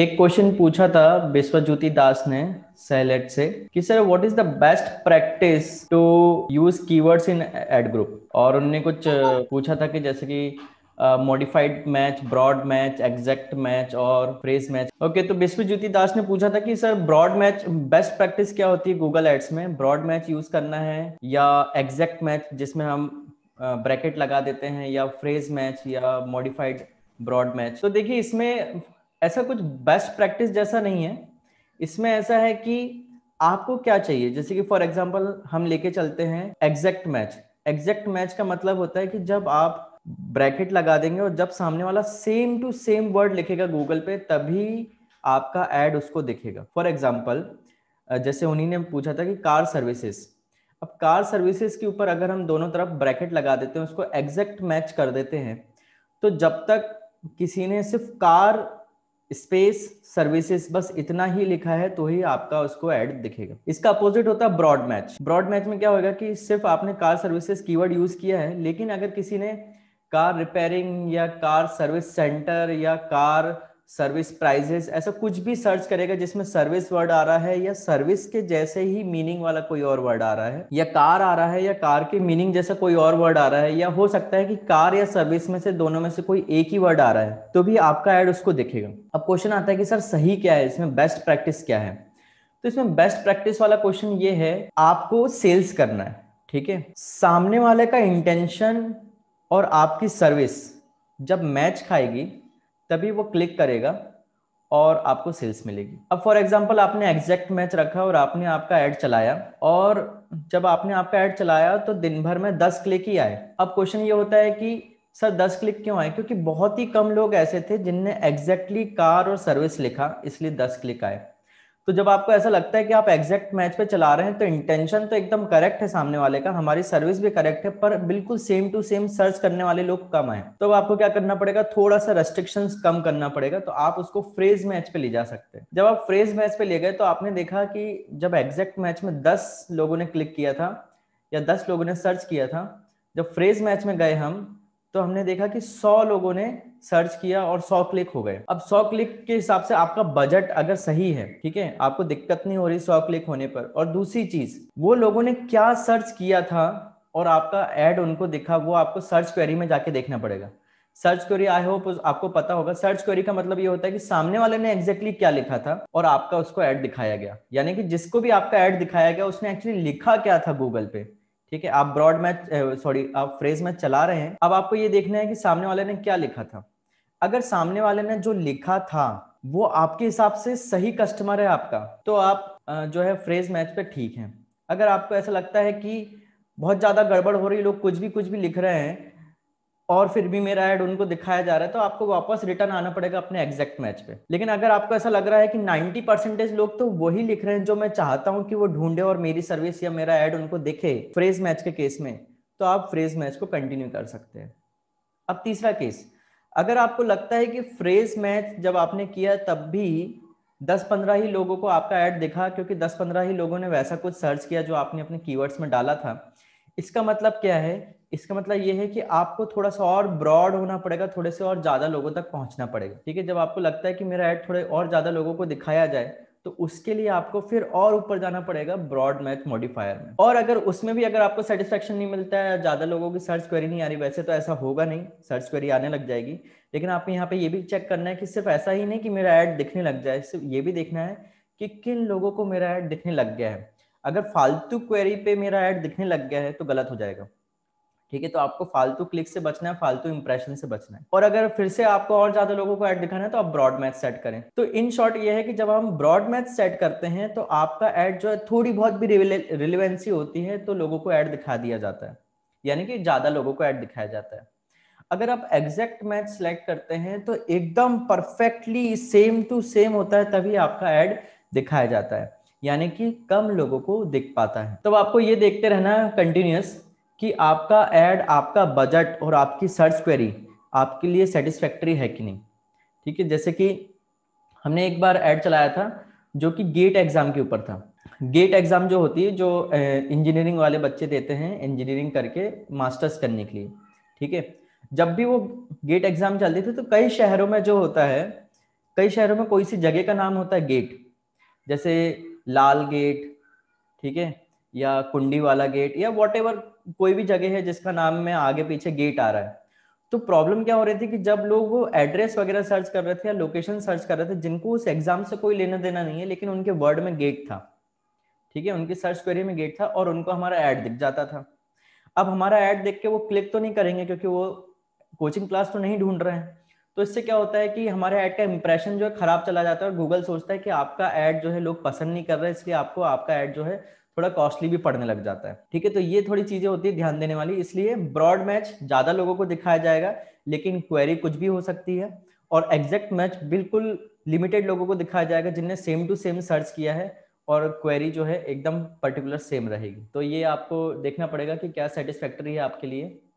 एक क्वेश्चन पूछा था विश्वज्योति दास ने सैलेट से कि sir what is the best practice to use keywords in ad group और उनने कुछ पूछा था कि जैसे कि modified match broad match exact match और फ्रेज मैच ओके तो विश्वज्योति दास ने पूछा था कि sir broad match best practice क्या होती है गूगल एड्स में ब्रॉड मैच यूज करना है या एग्जैक्ट मैच जिसमें हम ब्रैकेट लगा देते हैं या फ्रेज मैच या मॉडिफाइड ब्रॉड मैच तो देखिए इसमें ऐसा कुछ बेस्ट प्रैक्टिस जैसा नहीं है इसमें ऐसा है कि आपको क्या चाहिए जैसे कि फॉर एग्जाम्पल हम लेके चलते हैं एग्जैक्ट मैच एग्जैक्ट मैच का मतलब होता है कि जब आप ब्रैकेट लगा देंगे और जब सामने वाला सेम टू सेम वर्ड लिखेगा गूगल पे तभी आपका एड उसको दिखेगा फॉर एग्जाम्पल जैसे उन्हीं ने पूछा था कि कार सर्विसेज अब कार सर्विसेज के ऊपर अगर हम दोनों तरफ ब्रैकेट लगा देते हैं उसको एग्जैक्ट मैच कर देते हैं तो जब तक किसी ने सिर्फ कार स्पेस सर्विसेज बस इतना ही लिखा है तो ही आपका उसको एड दिखेगा इसका अपोजिट होता है ब्रॉड मैच ब्रॉड मैच में क्या होगा कि सिर्फ आपने कार सर्विसेज कीवर्ड यूज किया है लेकिन अगर किसी ने कार रिपेयरिंग या कार सर्विस सेंटर या कार सर्विस प्राइजेस ऐसा कुछ भी सर्च करेगा जिसमें सर्विस वर्ड आ रहा है या सर्विस के जैसे ही मीनिंग वाला कोई और वर्ड आ रहा है या कार आ रहा है या कार के मीनिंग जैसा कोई और वर्ड आ रहा है या हो सकता है कि कार या सर्विस में से दोनों में से कोई एक ही वर्ड आ रहा है तो भी आपका एड उसको देखेगा अब क्वेश्चन आता है कि सर सही क्या है इसमें बेस्ट प्रैक्टिस क्या है तो इसमें बेस्ट प्रैक्टिस वाला क्वेश्चन ये है आपको सेल्स करना है ठीक है सामने वाले का इंटेंशन और आपकी सर्विस जब मैच खाएगी तभी वो क्लिक करेगा और आपको सेल्स मिलेगी अब फॉर एग्जाम्पल आपने एग्जैक्ट मैच रखा और आपने आपका ऐड चलाया और जब आपने आपका ऐड चलाया तो दिन भर में दस क्लिक ही आए अब क्वेश्चन ये होता है कि सर दस क्लिक क्यों आए क्योंकि बहुत ही कम लोग ऐसे थे जिनने एग्जैक्टली कार और सर्विस लिखा इसलिए दस क्लिक आए तो जब आपको ऐसा लगता है कि आप एग्जैक्ट मैच पे चला रहे हैं तो इंटेंशन तो एकदम करेक्ट है सामने वाले का हमारी सर्विस भी करेक्ट है पर बिल्कुल सेम टू सेम सर्च करने वाले लोग कम आए तो आपको क्या करना पड़ेगा थोड़ा सा रेस्ट्रिक्शन कम करना पड़ेगा तो आप उसको फ्रेज मैच पे ले जा सकते हैं जब आप फ्रेज मैच पे ले गए तो आपने देखा कि जब एग्जैक्ट मैच में दस लोगों ने क्लिक किया था या दस लोगों ने सर्च किया था जब फ्रेज मैच में गए हम तो हमने देखा कि 100 लोगों ने सर्च किया और 100 क्लिक हो गए अब 100 क्लिक के हिसाब से आपका बजट अगर सही है ठीक है आपको दिक्कत नहीं हो रही 100 क्लिक होने पर और दूसरी चीज वो लोगों ने क्या सर्च किया था और आपका एड उनको दिखा वो आपको सर्च क्वेरी में जाके देखना पड़ेगा सर्च क्वेरी आई होप आपको पता होगा सर्च क्वेरी का मतलब ये होता है कि सामने वाले ने एग्जैक्टली exactly क्या लिखा था और आपका उसको एड दिखाया गया यानी कि जिसको भी आपका एड दिखाया गया उसने एक्चुअली लिखा क्या था गूगल पे ठीक है आप ब्रॉड मैच सॉरी आप फ्रेज मैच चला रहे हैं अब आपको ये देखना है कि सामने वाले ने क्या लिखा था अगर सामने वाले ने जो लिखा था वो आपके हिसाब से सही कस्टमर है आपका तो आप जो है फ्रेज मैच पे ठीक हैं अगर आपको ऐसा लगता है कि बहुत ज़्यादा गड़बड़ हो रही लोग कुछ भी कुछ भी लिख रहे हैं और फिर भी मेरा एड उनको दिखाया जा रहा है तो आपको वापस रिटर्न आना पड़ेगा अपने एग्जैक्ट मैच पे लेकिन अगर आपको ऐसा लग रहा है कि 90 परसेंटेज लोग तो वही लिख रहे हैं जो मैं चाहता हूँ कि वो ढूंढे और मेरी सर्विस या मेरा ऐड उनको दिखे फ्रेज मैच के केस में तो आप फ्रेज मैच को कंटिन्यू कर सकते हैं अब तीसरा केस अगर आपको लगता है कि फ्रेज मैच जब आपने किया तब भी दस पंद्रह ही लोगों को आपका ऐड दिखा क्योंकि दस पंद्रह ही लोगों ने वैसा कुछ सर्च किया जो आपने अपने कीवर्ड्स में डाला था इसका मतलब क्या है इसका मतलब ये है कि आपको थोड़ा सा और ब्रॉड होना पड़ेगा थोड़े से और ज़्यादा लोगों तक पहुंचना पड़ेगा ठीक है जब आपको लगता है कि मेरा ऐड थोड़े और ज़्यादा लोगों को दिखाया जाए तो उसके लिए आपको फिर और ऊपर जाना पड़ेगा ब्रॉड मैथ मॉडिफायर में और अगर उसमें भी अगर आपको सेटिस्फेक्शन नहीं मिलता है ज़्यादा लोगों की सर्च क्वेरी नहीं आ रही वैसे तो ऐसा होगा नहीं सर्च क्वेरी आने लग जाएगी लेकिन आपको यहाँ पे ये भी चेक करना है कि सिर्फ ऐसा ही नहीं कि मेरा ऐड दिखने लग जाए सिर्फ ये भी देखना है कि किन लोगों को मेरा ऐड दिखने लग गया है अगर फालतू क्वेरी पे मेरा ऐड दिखने लग गया है तो गलत हो जाएगा ठीक है तो आपको फालतू क्लिक से बचना है फालतू इंप्रेशन से बचना है और अगर फिर से आपको और ज्यादा लोगों को ऐड दिखाना है तो आप ब्रॉड मैथ सेट करें तो इन शॉर्ट ये है कि जब हम ब्रॉड मैथ सेट करते हैं तो आपका ऐड जो है थोड़ी बहुत भी रिलेवेंसी होती है तो लोगों को ऐड दिखा दिया जाता है यानी कि ज्यादा लोगों को ऐड दिखाया जाता है अगर आप एग्जैक्ट मैच सेलेक्ट करते हैं तो एकदम परफेक्टली सेम टू सेम होता है तभी आपका एड दिखाया जाता है यानी कि कम लोगों को दिख पाता है तब तो आपको ये देखते रहना है कंटिन्यूस कि आपका एड आपका बजट और आपकी सर्च क्वेरी आपके लिए सेटिस्फैक्ट्री है कि नहीं ठीक है जैसे कि हमने एक बार ऐड चलाया था जो कि गेट एग्ज़ाम के ऊपर था गेट एग्ज़ाम जो होती है जो इंजीनियरिंग वाले बच्चे देते हैं इंजीनियरिंग करके मास्टर्स करने के लिए ठीक है जब भी वो गेट एग्ज़ाम चलती थी तो कई शहरों में जो होता है कई शहरों में कोई सी जगह का नाम होता है गेट जैसे लाल गेट ठीक है या कुंडी वाला गेट या वॉट कोई भी जगह है जिसका नाम में आगे पीछे गेट आ रहा है तो प्रॉब्लम क्या हो रही थी कि जब लोग वो एड्रेस वगैरह सर्च कर रहे थे या लोकेशन सर्च कर रहे थे जिनको उस एग्जाम से कोई लेना देना नहीं है लेकिन उनके वर्ड में गेट था ठीक है उनकी सर्च क्वेरी में गेट था और उनको हमारा एड दिख जाता था अब हमारा एड देख के वो क्लिक तो नहीं करेंगे क्योंकि वो कोचिंग क्लास तो नहीं ढूंढ रहे हैं तो इससे क्या होता है कि हमारे ऐड का इंप्रेशन जो है खराब चला जाता है और गूगल सोचता है कि आपका ऐड जो है लोग पसंद नहीं कर रहे इसलिए आपको आपका ऐड जो है थोड़ा कॉस्टली भी पड़ने लग जाता है ठीक है तो ये थोड़ी चीजें होती है ध्यान देने वाली इसलिए ब्रॉड मैच ज्यादा लोगों को दिखाया जाएगा लेकिन क्वेरी कुछ भी हो सकती है और एग्जैक्ट मैच बिल्कुल लिमिटेड लोगों को दिखाया जाएगा जिनने सेम टू सेम सर्च किया है और क्वेरी जो है एकदम पर्टिकुलर सेम रहेगी तो ये आपको देखना पड़ेगा कि क्या सेटिस्फैक्ट्री है आपके लिए